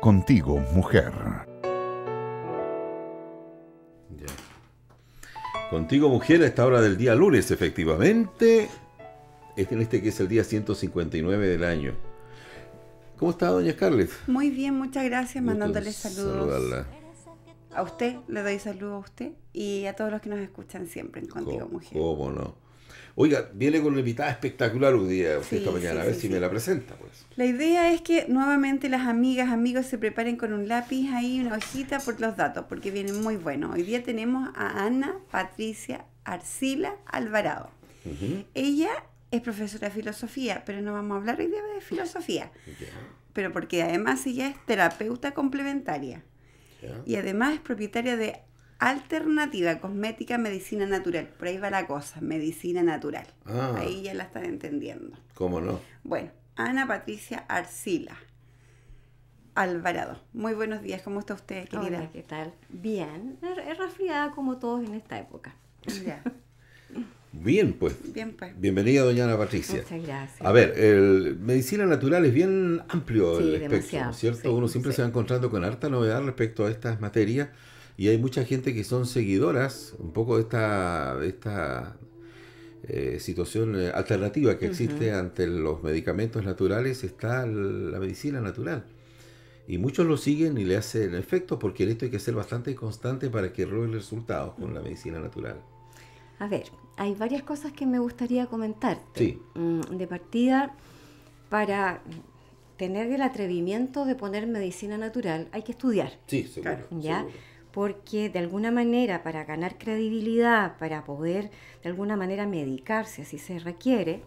Contigo, mujer. Contigo, mujer, a esta hora del día lunes, efectivamente. Este en este que es el día 159 del año. ¿Cómo está, doña Carles? Muy bien, muchas gracias, mandándole saludos. A usted, le doy saludos a usted y a todos los que nos escuchan siempre en Contigo, Mujer. ¿Cómo no? Oiga, viene con una invitada espectacular un día esta mañana, a ver si me la presenta. pues. La idea es que nuevamente las amigas, amigos se preparen con un lápiz ahí, una hojita por los datos, porque viene muy bueno. Hoy día tenemos a Ana Patricia Arcila Alvarado. Ella es profesora de filosofía, pero no vamos a hablar hoy día de filosofía. Pero porque además ella es terapeuta complementaria. Y además es propietaria de alternativa, cosmética, medicina natural. Por ahí va la cosa, medicina natural. Ah. Ahí ya la están entendiendo. ¿Cómo no? Bueno, Ana Patricia Arcila. Alvarado. Muy buenos días, ¿cómo está usted, querida? Hola, ¿qué tal? Bien, es resfriada como todos en esta época. Bien pues. bien, pues. Bienvenida, doña Ana Patricia. Muchas gracias. A ver, el, medicina natural es bien amplio el espectro, ¿cierto? Uno siempre se va encontrando con harta novedad respecto a estas materias y hay mucha gente que son seguidoras un poco de esta, esta eh, situación eh, alternativa que existe ante los medicamentos naturales, está la medicina natural. Y muchos lo siguen y le hacen efecto porque en esto hay que ser bastante constante para que robe resultados con la medicina natural. A ver, hay varias cosas que me gustaría comentarte. Sí. Mm, de partida, para tener el atrevimiento de poner medicina natural hay que estudiar. Sí, seguro. ¿Ya? porque de alguna manera para ganar credibilidad, para poder de alguna manera medicarse si se requiere,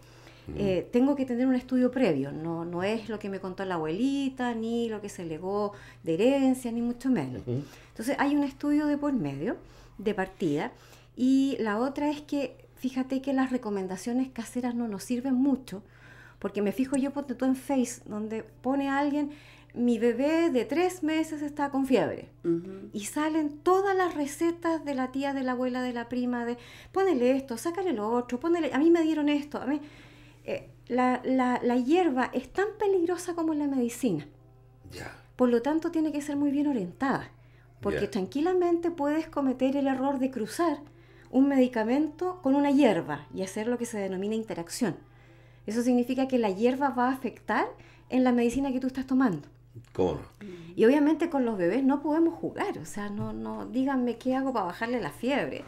eh, tengo que tener un estudio previo, no, no es lo que me contó la abuelita, ni lo que se legó de herencia, ni mucho menos. Entonces hay un estudio de por medio, de partida, y la otra es que fíjate que las recomendaciones caseras no nos sirven mucho, porque me fijo yo, ponte tú en Face, donde pone alguien, mi bebé de tres meses está con fiebre. Y salen todas las recetas de la tía, de la abuela, de la prima, de ponele esto, sácale lo otro, ponele, a mí me dieron esto, a mí... Eh, la, hierba es tan peligrosa como la medicina. Por lo tanto, tiene que ser muy bien orientada, porque tranquilamente puedes cometer el error de cruzar un medicamento con una hierba y hacer lo que se denomina interacción. Eso significa que la hierba va a afectar en la medicina que tú estás tomando. ¿Cómo no? Y obviamente con los bebés no podemos jugar, o sea, no, no, díganme qué hago para bajarle la fiebre.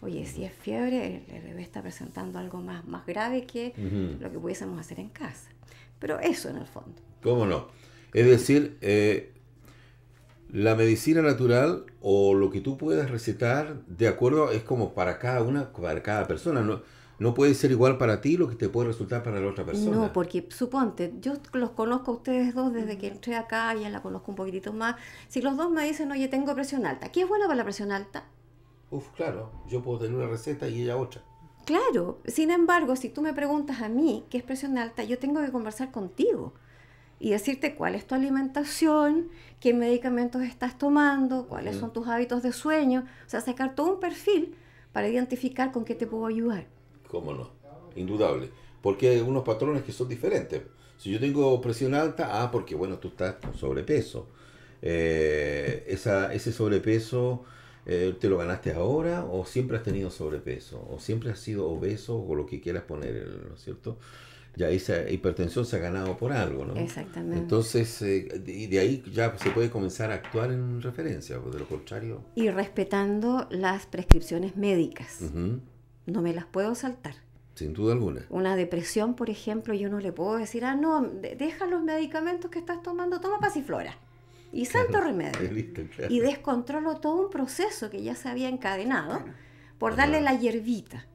Oye, si es fiebre, el, bebé está presentando algo más, más grave que lo que pudiésemos hacer en casa. Pero eso en el fondo. ¿Cómo no? Es decir, eh, la medicina natural o lo que tú puedas recetar, de acuerdo, es como para cada una, para cada persona, ¿no? no puede ser igual para ti lo que te puede resultar para la otra persona. No, porque suponte, yo los conozco a ustedes dos desde que entré acá, ya la conozco un poquitito más. Si los dos me dicen, oye, tengo presión alta, ¿qué es bueno para la presión alta? Uf, claro, yo puedo tener una receta y ella otra. Claro, sin embargo, si tú me preguntas a mí qué es presión alta, yo tengo que conversar contigo y decirte cuál es tu alimentación, qué medicamentos estás tomando, cuáles son tus hábitos de sueño, o sea, sacar todo un perfil para identificar con qué te puedo ayudar cómo no, indudable. Porque hay unos patrones que son diferentes. Si yo tengo presión alta, ah, porque bueno, tú estás con sobrepeso. Eh, esa, ese sobrepeso eh, te lo ganaste ahora o siempre has tenido sobrepeso o siempre has sido obeso o lo que quieras poner, ¿no es cierto? Ya esa hipertensión se ha ganado por algo, ¿no? Exactamente. Entonces, eh, y de ahí ya se puede comenzar a actuar en referencia, pues, de lo contrario. Y respetando las prescripciones médicas no me las puedo saltar. Sin duda alguna. Una depresión, por ejemplo, yo no le puedo decir, ah, no, deja los medicamentos que estás tomando, toma pasiflora. Y santo remedio. Y descontrolo todo un proceso que ya se había encadenado por darle la hierbita.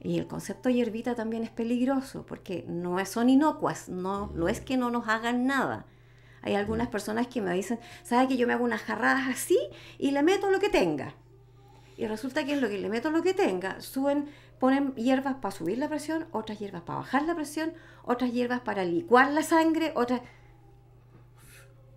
Y el concepto hierbita también es peligroso porque no son inocuas, no, no es mm. que no nos hagan nada. Hay algunas mm. personas que me dicen, ¿sabes que yo me hago unas jarradas así y le meto lo que tenga? Y resulta que es lo que le meto lo que tenga. Suben, ponen hierbas para subir la presión, otras hierbas para bajar la presión, otras hierbas para licuar la sangre, otras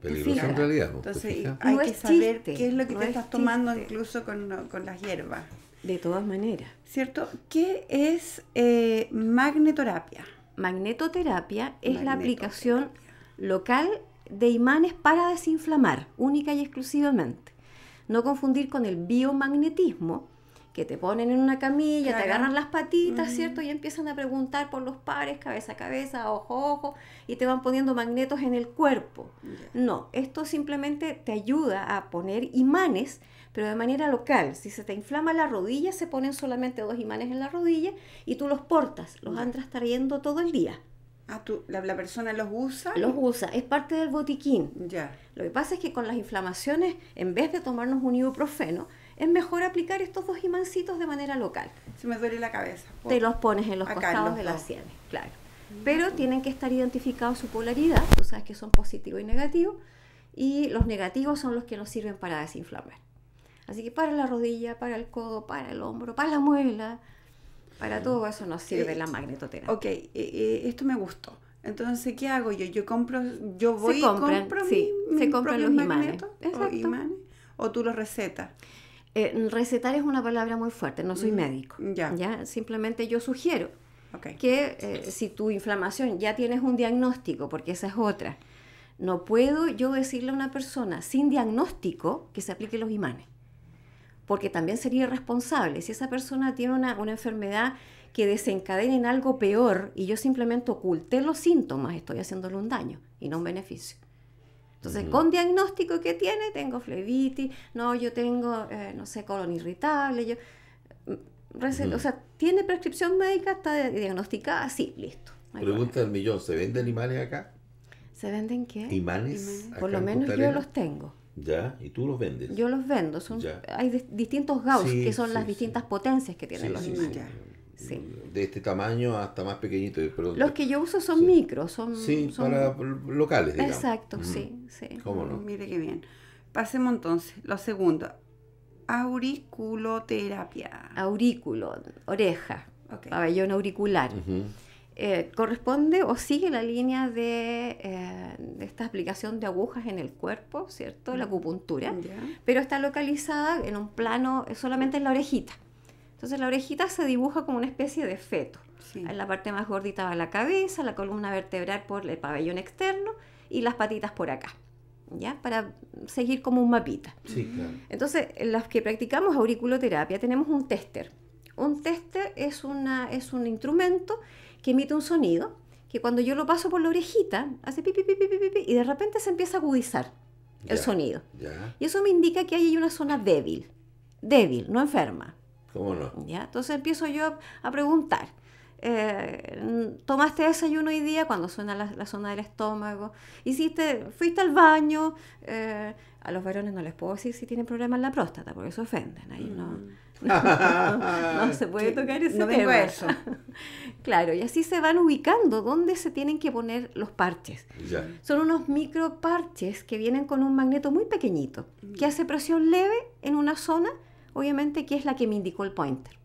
peligroso en realidad. Entonces hay que saber qué es lo que te estás tomando incluso con, las hierbas. De todas maneras. ¿Cierto? ¿Qué es eh, magnetoterapia? Magnetoterapia es la aplicación local de imanes para desinflamar, única y exclusivamente. No confundir con el biomagnetismo, que te ponen en una camilla, te agarran las patitas, ¿cierto? Y empiezan a preguntar por los pares, cabeza a cabeza, ojo a ojo, y te van poniendo magnetos en el cuerpo. No, esto simplemente te ayuda a poner imanes, pero de manera local. Si se te inflama la rodilla, se ponen solamente dos imanes en la rodilla y tú los portas, los andras trayendo todo el día. Ah, tú, la, persona los usa. Los usa, es parte del botiquín. Ya. Lo que pasa es que con las inflamaciones, en vez de tomarnos un ibuprofeno, es mejor aplicar estos dos imancitos de manera local. Se me duele la cabeza. Te los pones en los costados de las sienes, claro. Mm. Pero tienen que estar identificados su polaridad, tú sabes que son positivo y negativo, y los negativos son los que nos sirven para desinflamar. Así que para la rodilla, para el codo, para el hombro, para la muela, para todo eso nos sirve eh, la magnetoterapia. Ok, eh, eh, esto me gustó. Entonces, ¿qué hago yo? Yo compro, yo voy y compro sí, se compran los imanes. O O tú los recetas. recetar es una palabra muy fuerte, no soy mm, médico. Ya. ya. Simplemente yo sugiero que si tu inflamación ya tienes un diagnóstico, porque esa es otra, no puedo yo decirle a una persona sin diagnóstico que se aplique los imanes porque también sería irresponsable. Si esa persona tiene una, una enfermedad que desencadena en algo peor y yo simplemente oculté los síntomas, estoy haciéndole un daño y no un beneficio. Entonces, con diagnóstico que tiene, tengo flebitis, no, yo tengo, eh, no sé, colon irritable, yo... Mm, o sea, ¿tiene prescripción médica? ¿Está diagnosticada? Sí, listo. Pregunta del millón, ¿se venden imanes acá? ¿Se venden qué? ¿Imanes? Por lo menos yo los tengo. Ya, y tú los vendes. Yo los vendo. hay distintos gauss, que son las distintas potencias que tienen los imanes. De este tamaño hasta más pequeñito. los que yo uso son micros, son, para locales. Digamos. Exacto, sí, sí. ¿Cómo no? Mire qué bien. Pasemos entonces, lo segundo. Auriculoterapia. Aurículo, oreja, pabellón auricular. Eh, corresponde o sigue la línea eh, de, esta aplicación de agujas en el cuerpo, ¿cierto? La mm. acupuntura, pero está localizada en un plano eh, solamente en la orejita. Entonces la orejita se dibuja como una especie de feto. En la parte más gordita va la cabeza, la columna vertebral por el pabellón externo y las patitas por acá. ¿Ya? Para seguir como un mapita. Mm. Entonces, las que practicamos auriculoterapia tenemos un tester. Un tester es, una, es un instrumento que emite un sonido que cuando yo lo paso por la orejita hace pipi, pipi, pipi, pipi y de repente se empieza a agudizar el sonido. Y eso me indica que hay una zona débil, débil, no enferma. ¿Cómo no? ¿Ya? Entonces empiezo yo a, preguntar. Eh, tomaste desayuno hoy día cuando suena la, zona del estómago, hiciste, fuiste al baño, eh, a los varones no les puedo decir si tienen problemas en la próstata, porque se ofenden, ahí no, mm. no, se puede tocar ese no claro, y así se van ubicando dónde se tienen que poner los parches. Son unos micro parches que vienen con un magneto muy pequeñito, que hace presión leve en una zona, obviamente que es la que me indicó el pointer.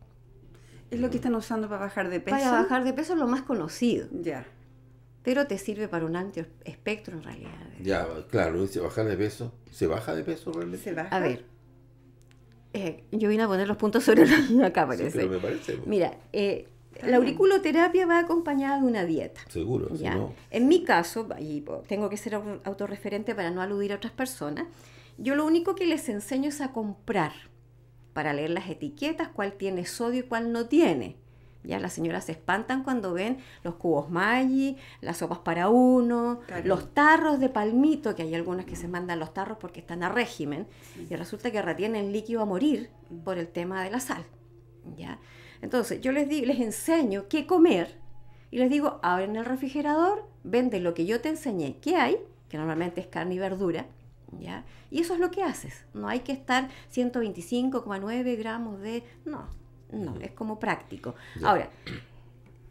Es lo que están usando para bajar de peso. Para bajar de peso es lo más conocido. Ya. Pero te sirve para un amplio espectro en realidad. Ya, claro, dice bajar de peso. ¿Se baja de peso realmente? A ver, eh, yo vine a poner los puntos sobre la acá, parece. Sí, me parece Mira, eh, la auriculoterapia va acompañada de una dieta. Seguro, ¿ya? En mi caso, y tengo que ser autorreferente para no aludir a otras personas, yo lo único que les enseño es a comprar para leer las etiquetas, cuál tiene sodio y cuál no tiene. Ya las señoras se espantan cuando ven los cubos Maggi, las sopas para uno, los tarros de palmito, que hay algunas que se mandan los tarros porque están a régimen y resulta que retienen líquido a morir mm. por el tema de la sal. ¿ya? Entonces, yo les, di, les enseño qué comer y les digo, abren el refrigerador vende lo que yo te enseñé, qué hay, que normalmente es carne y verdura, ¿ya? Y eso es lo que haces. No hay que estar 125,9 gramos de... No, no, es como práctico. Ahora,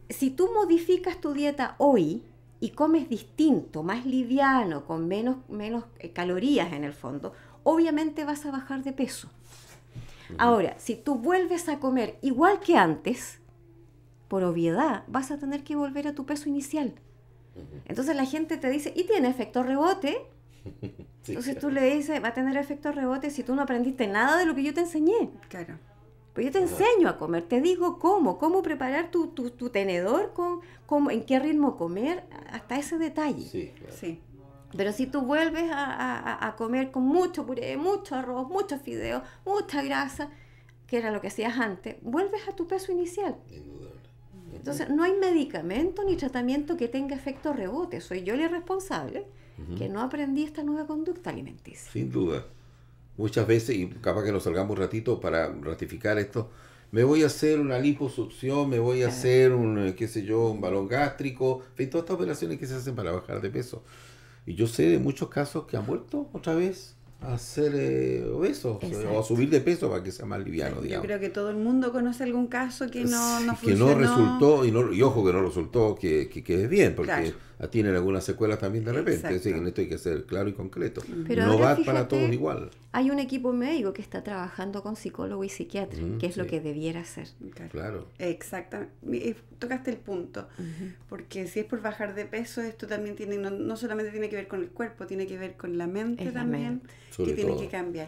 si tú modificas tu dieta hoy y comes distinto, más liviano, con menos, menos eh, calorías en el fondo, obviamente vas a bajar de peso. Ahora, si tú vuelves a comer igual que antes, por obviedad, vas a tener que volver a tu peso inicial. Entonces la gente te dice, ¿y tiene efecto rebote? Entonces tú le dices, va a tener efecto rebote si tú no aprendiste nada de lo que yo te enseñé. Claro. Pues yo te enseño a comer, te digo cómo, cómo preparar tu, tenedor, con, en qué ritmo comer, hasta ese detalle. Sí, Pero si tú vuelves a, comer con mucho puré, mucho arroz, mucho fideos, mucha grasa, que era lo que hacías antes, vuelves a tu peso inicial. duda. Entonces, no hay medicamento ni tratamiento que tenga efecto rebote. Soy yo el irresponsable que no aprendí esta nueva conducta alimenticia. Sin duda muchas veces, y capaz que nos salgamos ratito para ratificar esto, me voy a hacer una liposucción, me voy a hacer un, eh, qué sé yo, un balón gástrico, en todas estas operaciones que se hacen para bajar de peso. Y yo sé de muchos casos que han vuelto otra vez a ser eh, obesos o a subir de peso para que sea más liviano, digamos. Yo creo que todo el mundo conoce algún caso que no, Que no resultó, y, ojo que no resultó, que, que, es bien, porque tienen algunas secuelas también de repente. en esto hay que ser claro y concreto. no va para todos igual. Hay un equipo médico que está trabajando con psicólogo y psiquiatra, mm, que es lo que debiera hacer. Claro. Exactamente. Eh, tocaste el punto. Porque si es por bajar de peso, esto también tiene, no, solamente tiene que ver con el cuerpo, tiene que ver con la mente también, que tiene que cambiar.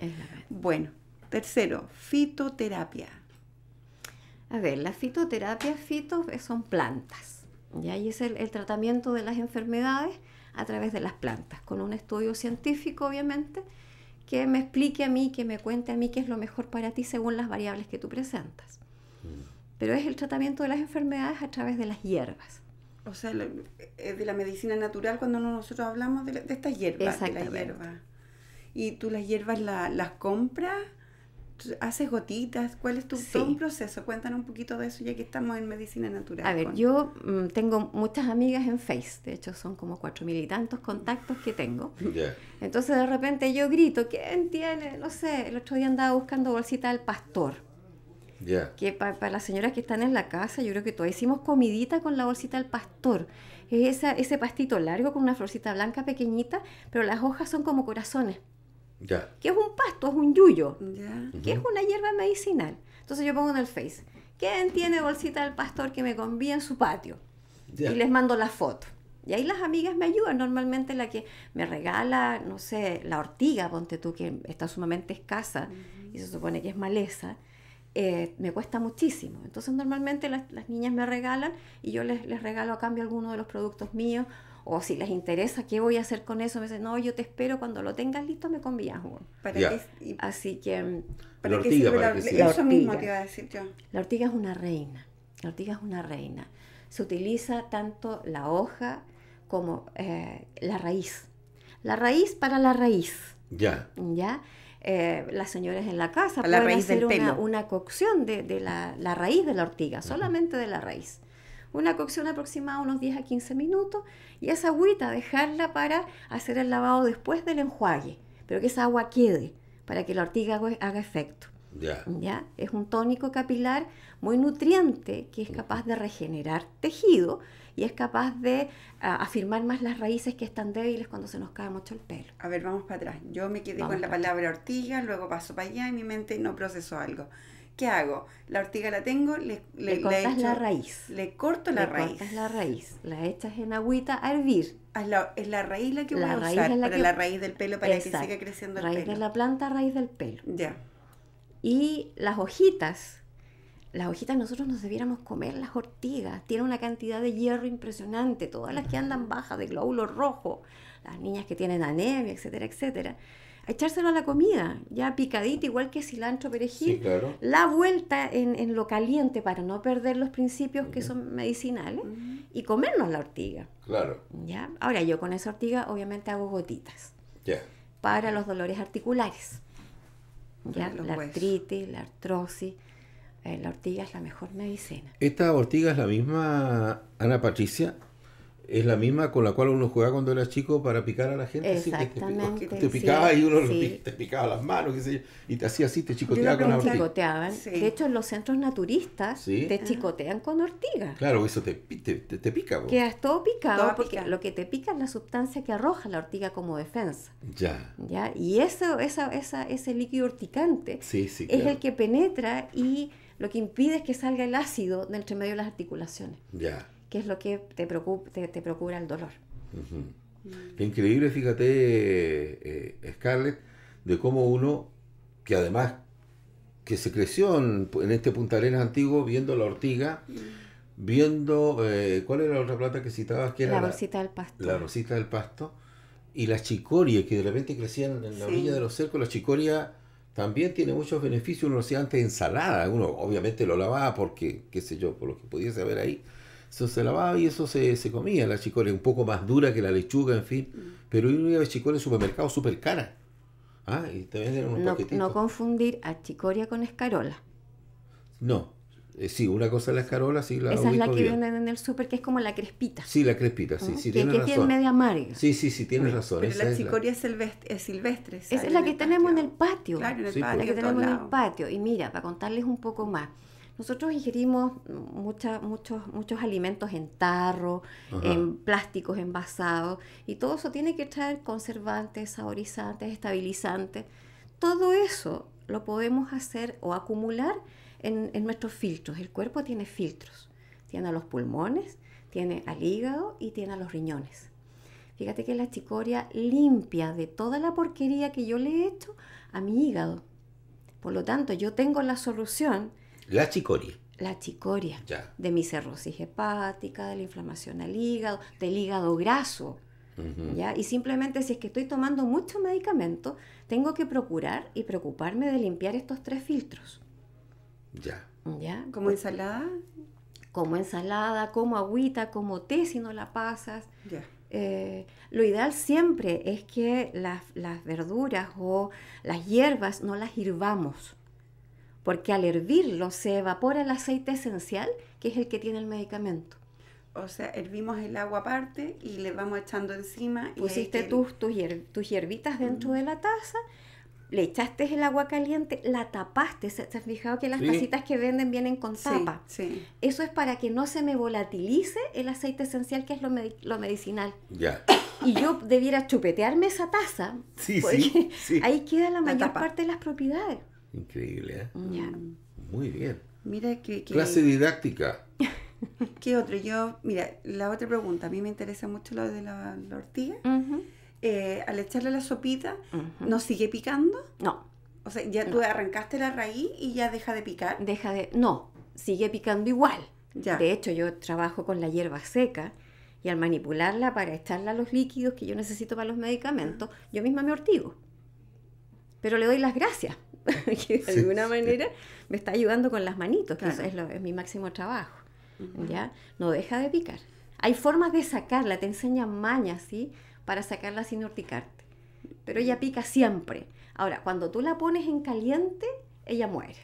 Bueno, tercero, fitoterapia. A ver, la fitoterapia, fitos eh, son plantas ¿ya? ahí es el, tratamiento de las enfermedades a través de las plantas, con un estudio científico, obviamente, que me explique a mí, que me cuente a mí qué es lo mejor para ti según las variables que tú presentas. Mm. Pero es el tratamiento de las enfermedades a través de las hierbas. O sea, eh, de la medicina natural cuando nosotros hablamos de, estas hierbas. ¿Y tú las hierbas las compras? haces gotitas, cuál es tu proceso. Cuéntanos un poquito de eso ya que estamos en medicina natural. A ver, yo mm, tengo muchas amigas en Face, de hecho son como cuatro mil y tantos contactos que tengo. Entonces de repente yo grito, ¿quién tiene? No sé, el otro día andaba buscando bolsita del pastor. Yeah. Que para las señoras que están en la casa, yo creo que todos hicimos comidita con la bolsita del pastor. Es ese pastito largo con una florcita blanca pequeñita, pero las hojas son como corazones que es un pasto? Es un yuyo. que es una hierba medicinal? Entonces yo pongo en el Face, ¿quién tiene bolsita del pastor que me convíe en su patio? Y les mando la foto. Y ahí las amigas me ayudan. Normalmente la que me regala, no sé, la ortiga, ponte tú, que está sumamente escasa y se supone que es maleza. Eh, me cuesta muchísimo. Entonces normalmente las, niñas me regalan y yo les, regalo a cambio alguno de los productos míos. O si les interesa qué voy a hacer con eso, me dicen, no, yo te espero cuando lo tengas listo, me convías uno. así que... la mm, ortiga, ortiga es una reina. La ortiga es una reina. Se utiliza tanto la hoja como eh, la raíz. La raíz para la raíz. Ya. Ya eh, las señoras en la casa para hacer una, una, cocción de, la, raíz de la ortiga, solamente de la raíz. Una cocción aproximada unos 10 a 15 minutos y esa agüita dejarla para hacer el lavado después del enjuague, pero que esa agua quede para que la ortiga haga efecto. ¿Ya? Es un tónico capilar muy nutriente que es capaz de regenerar tejido y es capaz de ah, afirmar más las raíces que están débiles cuando se nos cae mucho el pelo. A ver, vamos para atrás. Yo me quedé con la palabra ortiga, luego paso para allá y mi mente no procesó algo. ¿Qué hago? La ortiga la tengo, le, cortas la raíz. Le corto la raíz. Cortas la raíz, la echas en agüita a hervir. Ah, es la, raíz la que voy a usar para la raíz del pelo para que siga creciendo el pelo. Raíz de la planta, raíz del pelo. Ya. Y las hojitas, las hojitas nosotros nos debiéramos comer las ortigas, tienen una cantidad de hierro impresionante, todas las que andan bajas de glóbulo rojo, las niñas que tienen anemia, etcétera, etcétera. echárselo a la comida, ya picadita igual que cilantro, perejil. La vuelta en, lo caliente para no perder los principios que son medicinales y comernos la ortiga. Claro. ¿Ya? Ahora yo con esa ortiga obviamente hago gotitas. Para los dolores articulares la artritis, la artrosis. Eh, la ortiga es la mejor medicina. ¿Esta ortiga es la misma Ana Patricia? es la misma con la cual uno jugaba cuando era chico para picar a la gente. Exactamente. te, picaba y uno te picaba las manos, y te hacía así, te chicoteaba con ortiga. Chicoteaban. De hecho, en los centros naturistas te chicotean con ortiga. Claro, eso te, pica. Vos. Quedas todo picado porque lo que te pica es la sustancia que arroja la ortiga como defensa. Ya. ¿Ya? Y eso, esa, esa, ese líquido urticante es el que penetra y lo que impide es que salga el ácido de entre medio de las articulaciones. Ya que es lo que te, preocupa, te, procura el dolor. Qué increíble, fíjate, eh, Scarlett, de cómo uno, que además que se creció en, este Punta antiguo, viendo la ortiga, mm. viendo, eh, ¿cuál era la otra plata que citabas? Que era la rosita del pasto. La rosita del pasto. Y la Chicoria, que de repente crecían en la orilla de los cercos, la Chicoria también tiene muchos beneficios. Uno hacía antes ensalada, uno obviamente lo lavaba porque, qué sé yo, por lo que pudiese haber ahí eso se lavaba y eso se, se comía, la chicoria, un poco más dura que la lechuga, en fin. Mm. Pero ah, uno iba a chicoria en supermercado súper cara. Ah, y también no, No confundir achicoria con escarola. No, eh, sí, una cosa es la escarola, sí, la Esa es la que venden en el súper, que es como la crespita. Sí, la crespita, sí, ah, sí, que, que tiene media amarga. Sí, sí, sí, tienes razón. Pero la chicoria es, silvestre. Es esa es la que tenemos en el patio. Claro, en el patio. La que tenemos en el patio. Y mira, para contarles un poco más. Nosotros ingerimos muchos, muchos alimentos en tarro, en plásticos envasados, y todo eso tiene que traer conservantes, saborizantes, estabilizantes. Todo eso lo podemos hacer o acumular en, en nuestros filtros. El cuerpo tiene filtros. Tiene a los pulmones, tiene al hígado y tiene a los riñones. Fíjate que la chicoria limpia de toda la porquería que yo le he hecho a mi hígado. Por lo tanto, yo tengo la solución la chicoria. La chicoria. De mi cirrosis hepática, de la inflamación al hígado, del hígado graso. ¿Ya? Y simplemente si es que estoy tomando mucho medicamento, tengo que procurar y preocuparme de limpiar estos tres filtros. Ya. ¿Ya? ¿Como pues ensalada? Como ensalada, como agüita, como té si no la pasas. Ya. Eh, lo ideal siempre es que las, las, verduras o las hierbas no las hirvamos porque al hervirlo se evapora el aceite esencial, que es el que tiene el medicamento. O sea, hervimos el agua aparte y le vamos echando encima. Pusiste tus, tus, hierbitas dentro de la taza, le echaste el agua caliente, la tapaste. ¿Se, has fijado que las tacitas que venden vienen con tapa? Sí, Eso es para que no se me volatilice el aceite esencial, que es lo, medicinal. Ya. Y yo debiera chupetearme esa taza. porque Ahí queda la, mayor parte de las propiedades. Increíble, ¿eh? Mm. Muy bien. Clase didáctica. ¿Qué otro? Yo, mira, la otra pregunta, a mí me interesa mucho lo de la, ortiga. Eh, al echarle la sopita, ¿no sigue picando? No. O sea, ya tú arrancaste la raíz y ya deja de picar. Deja de... No, sigue picando igual. Ya. De hecho, yo trabajo con la hierba seca y al manipularla para echarla a los líquidos que yo necesito para los medicamentos, yo misma me ortigo. Pero le doy las gracias que de alguna manera me está ayudando con las manitos, que es, mi máximo trabajo. ¿ya? No deja de picar. Hay formas de sacarla, te enseñan mañas, ¿sí? Para sacarla sin urticarte. Pero ella pica siempre. Ahora, cuando tú la pones en caliente, ella muere.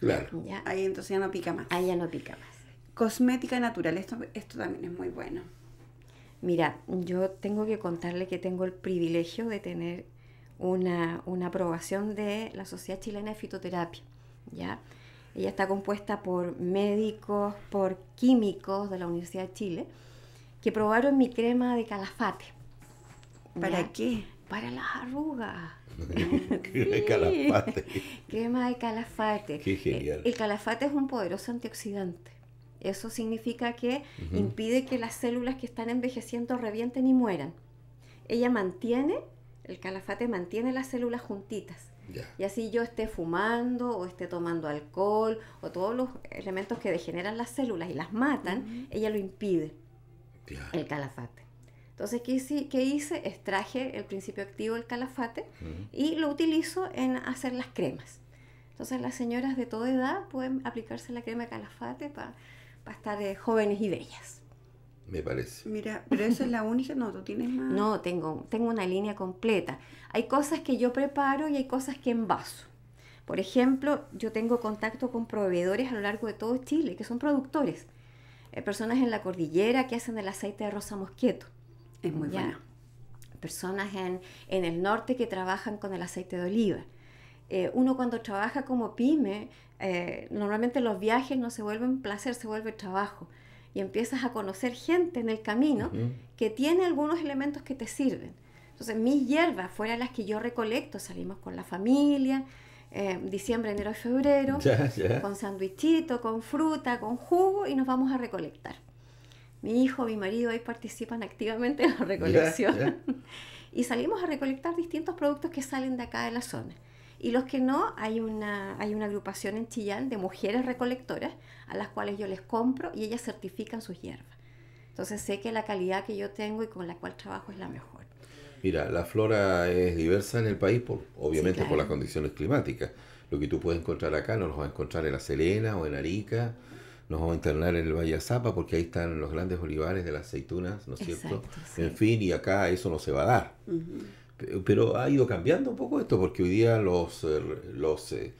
Claro. Ahí entonces ya no pica más. Ahí ya no pica más. Cosmética natural, esto, esto también es muy bueno. Mira, yo tengo que contarle que tengo el privilegio de tener una, aprobación de la Sociedad Chilena de Fitoterapia. ¿ya? Ella está compuesta por médicos, por químicos de la Universidad de Chile, que probaron mi crema de calafate. ¿Para qué? Para las arrugas. crema de calafate. crema de calafate. El, calafate es un poderoso antioxidante. Eso significa que impide que las células que están envejeciendo revienten y mueran. Ella mantiene el calafate mantiene las células juntitas. Y así yo esté fumando o esté tomando alcohol o todos los elementos que degeneran las células y las matan, ella lo impide. El calafate. Entonces, ¿qué hice? ¿qué Extraje el principio activo del calafate y lo utilizo en hacer las cremas. Entonces, las señoras de toda edad pueden aplicarse la crema calafate para estar eh, jóvenes y bellas me parece. Mira, pero esa es la única, no, tú tienes más. No, tengo, una línea completa. Hay cosas que yo preparo y hay cosas que envaso. Por ejemplo, yo tengo contacto con proveedores a lo largo de todo Chile, que son productores. Eh, personas en la cordillera que hacen el aceite de rosa mosqueto. Es muy bueno. Personas en, el norte que trabajan con el aceite de oliva. Eh, uno cuando trabaja como pyme, eh, normalmente los viajes no se vuelven placer, se vuelve trabajo y empiezas a conocer gente en el camino que tiene algunos elementos que te sirven. Entonces, mis hierbas fueran las que yo recolecto, salimos con la familia, eh, diciembre, enero y febrero, con sandwichito, con fruta, con jugo y nos vamos a recolectar. Mi hijo, mi marido ahí participan activamente en la recolección. y salimos a recolectar distintos productos que salen de acá de la zona. Y los que no, hay una, hay una agrupación en Chillán de mujeres recolectoras a las cuales yo les compro y ellas certifican sus hierbas. Entonces sé que la calidad que yo tengo y con la cual trabajo es la mejor. Mira, la flora es diversa en el país, por, obviamente por las condiciones climáticas. Lo que tú puedes encontrar acá no lo vas a encontrar en La Serena o en Arica, nos vamos a internar en el Valle Azapa porque ahí están los grandes olivares de las aceitunas, ¿no es cierto? En fin, y acá eso no se va a dar. Uh pero ha ido cambiando un poco esto, porque hoy día los, eh, los eh,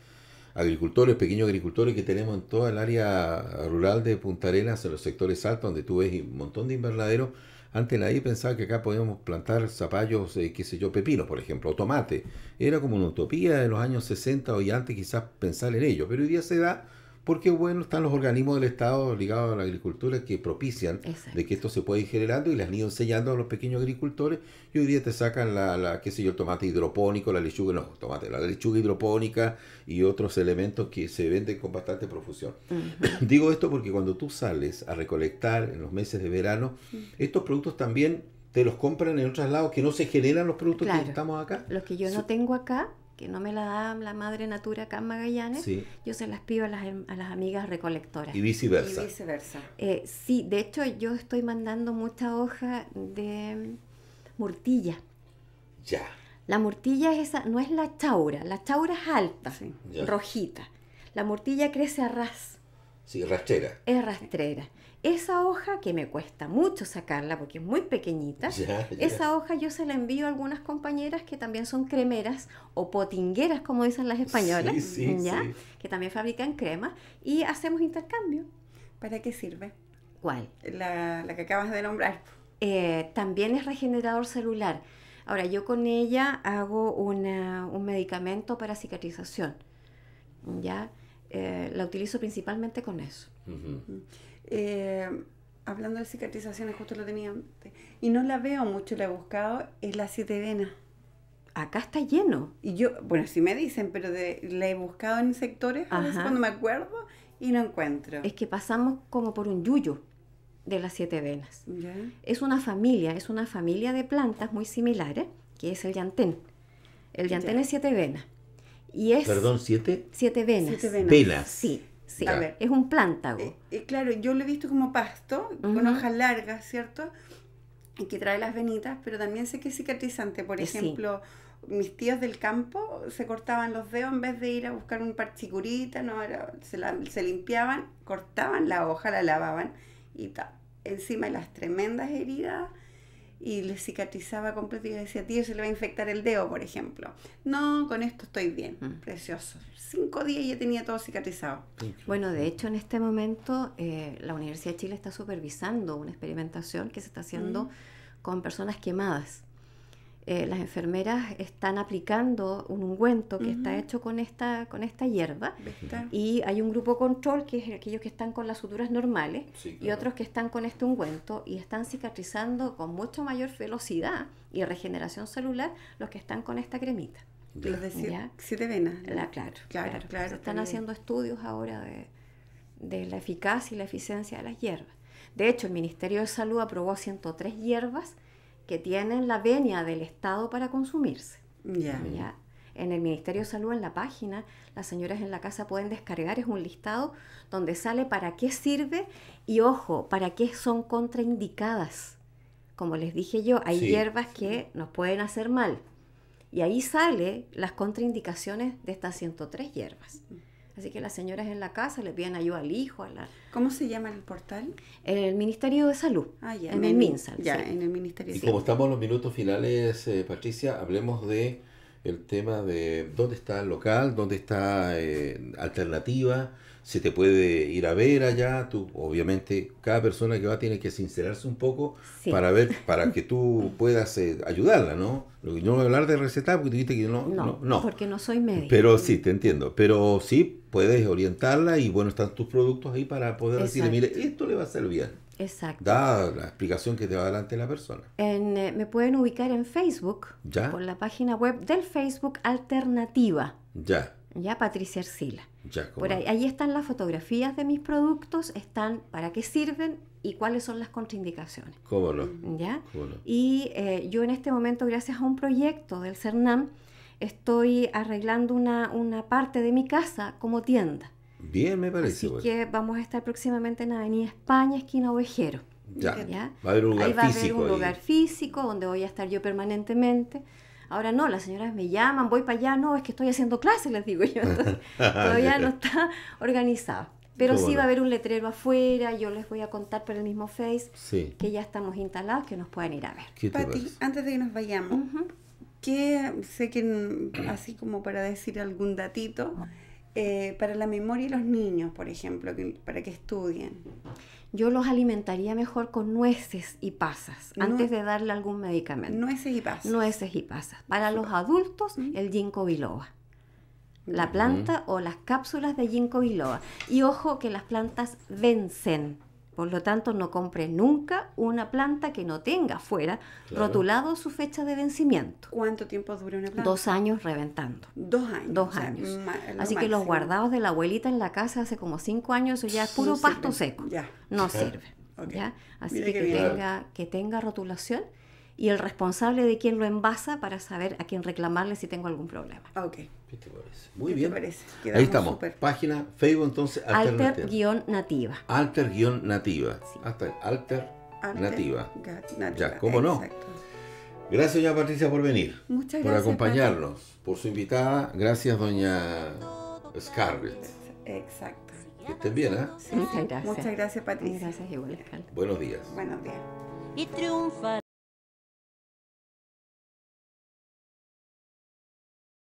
agricultores, pequeños agricultores que tenemos en toda el área rural de Punta Arenas, en los sectores altos, donde tú ves un montón de invernaderos, antes nadie pensaba que acá podíamos plantar zapallos, eh, qué sé yo, pepinos, por ejemplo, o tomate. Era como una utopía de los años 60 o y antes quizás pensar en ello, pero hoy día se da porque bueno, están los organismos del Estado ligados a la agricultura que propician de que esto se pueda ir generando y las han ido enseñando a los pequeños agricultores y hoy día te sacan la, la qué sé yo, el tomate hidropónico, la lechuga, no, tomate, la lechuga hidropónica y otros elementos que se venden con bastante profusión. Digo esto porque cuando tú sales a recolectar en los meses de verano, estos productos también te los compran en otros lados que no se generan los productos que estamos acá. Los que yo no tengo acá, que no me la da la madre natura acá en Magallanes, yo se las pido a las, em, a las, amigas recolectoras. Y viceversa. Y viceversa. Eh, sí, de hecho yo estoy mandando mucha hoja de murtilla. Ya. La murtilla es esa, no es la chaura, la chaura es alta, rojita. La murtilla crece a ras. Sí, rastrera. Es rastrera. Esa hoja, que me cuesta mucho sacarla porque es muy pequeñita, esa hoja yo se la envío a algunas compañeras que también son cremeras o potingueras, como dicen las españolas, ¿ya? que también fabrican crema, y hacemos intercambio. ¿Para qué sirve? ¿Cuál? La, que acabas de nombrar. Eh, también es regenerador celular. Ahora, yo con ella hago un medicamento para cicatrización. ¿ya? Eh, la utilizo principalmente con eso. Eh, hablando de cicatrizaciones, justo lo tenía antes, y no la veo mucho, la he buscado, es la siete venas. Acá está lleno. Y yo, bueno, sí me dicen, pero le la he buscado en sectores, a veces cuando me acuerdo, y no encuentro. Es que pasamos como por un yuyo de las siete venas. Es una familia, es una familia de plantas muy similares, que es el llantén. El llantén es siete venas. Y es Perdón, siete. Siete venas. Siete Sí. Sí, es un plántago. claro, yo lo he visto como pasto, con hojas largas, ¿cierto? Y que trae las venitas, pero también sé que es cicatrizante. Por ejemplo, mis tíos del campo se cortaban los dedos en vez de ir a buscar un parchicurita, ¿no? se, la, se, limpiaban, cortaban la hoja, la lavaban y encima de las tremendas heridas y le cicatrizaba completo y yo decía, tío, se le va a infectar el dedo, por ejemplo. No, con esto estoy bien, mm. precioso. Cinco días ya tenía todo cicatrizado. Bueno, de hecho, en este momento eh, la Universidad de Chile está supervisando una experimentación que se está haciendo mm. con personas quemadas. Eh, las enfermeras están aplicando un ungüento que está hecho con esta, con esta hierba y hay un grupo control que es aquellos que están con las suturas normales y otros que están con este ungüento y están cicatrizando con mucho mayor velocidad y regeneración celular los que están con esta cremita. Los de siete, venas. La, claro, claro, claro. se están haciendo estudios ahora de, de la eficacia y la eficiencia de las hierbas. De hecho, el Ministerio de Salud aprobó 103 hierbas que tienen la venia del Estado para consumirse. En el Ministerio de Salud, en la página, las señoras en la casa pueden descargar, es un listado donde sale para qué sirve y, ojo, para qué son contraindicadas. Como les dije yo, hay hierbas que nos pueden hacer mal. Y ahí sale las contraindicaciones de estas 103 hierbas. Así que las señoras en la casa le piden ayuda al hijo. A la... ¿Cómo se llama el portal? El Ministerio de Salud. Ah, en, el, MinSal. Ya, en el Ministerio Y como estamos en los minutos finales, eh, Patricia, hablemos de el tema de dónde está el local, dónde está eh, alternativa, si te puede ir a ver allá, tú obviamente cada persona que va tiene que sincerarse un poco para ver para que tú puedas eh, ayudarla, ¿no? No voy a hablar de recetar porque dijiste que no, no, no, porque no soy médico. Pero sí, te entiendo, pero sí puedes orientarla y bueno, están tus productos ahí para poder decirle, mire, esto le va a ser bien. Exacto. Da la explicación que te va adelante la persona. Eh, me pueden ubicar en Facebook. Ya. Por la página web del Facebook Alternativa. Ya. Ya, Patricia Ercila. Ya, por ahí, están las fotografías de mis productos, están para qué sirven y cuáles son las contraindicaciones. ¿Cómo no? ¿Ya? ¿Cómo no? Y eh, yo en este momento, gracias a un proyecto del CERNAM, estoy arreglando una, una parte de mi casa como tienda. Bien, me parece. Así que vamos a estar próximamente en Avenida España, esquina Ovejero. Ya. Va a haber un lugar ahí va físico. A haber un lugar físico donde voy a estar yo permanentemente. Ahora no, las señoras me llaman, voy para allá, no, es que estoy haciendo clases, les digo yo. todavía no está organizado. Pero sí va a haber un letrero afuera, yo les voy a contar por el mismo Face que ya estamos instalados, que nos pueden ir a ver. Pati, antes de que nos vayamos, que sé que así como para decir algún datito, eh, para la memoria y los niños, por ejemplo, para que estudien? Yo los alimentaría mejor con nueces y pasas, antes de darle algún medicamento. Nueces y pasas. Nueces y pasas. Para los adultos, el ginkgo biloba. La planta o las cápsulas de ginkgo biloba. Y ojo que las plantas vencen por lo tanto, no compre nunca una planta que no tenga fuera rotulado su fecha de vencimiento. ¿Cuánto tiempo dura una planta? Dos años reventando. Dos años. Dos años. Así que los guardados de la abuelita en la casa hace como cinco años, eso ya es puro pasto seco. Ya. No sirve. Así que, que tenga, que tenga rotulación y el responsable de quién lo envasa para saber a quién reclamarle si tengo algún problema. Ok. ¿Qué te parece? Muy bien. Ahí estamos. Página Facebook entonces alter-nativa. Alter-nativa. alter nativa. Ya, ¿cómo no? Gracias, doña Patricia, por venir. Muchas gracias. Por acompañarnos. Por su invitada. Gracias, doña Scarlett. Exacto. Que estén bien, ¿eh? Sí, Muchas gracias. Muchas gracias, Patricia. Gracias igual, Buenos días. Buenos días. Y triunfa.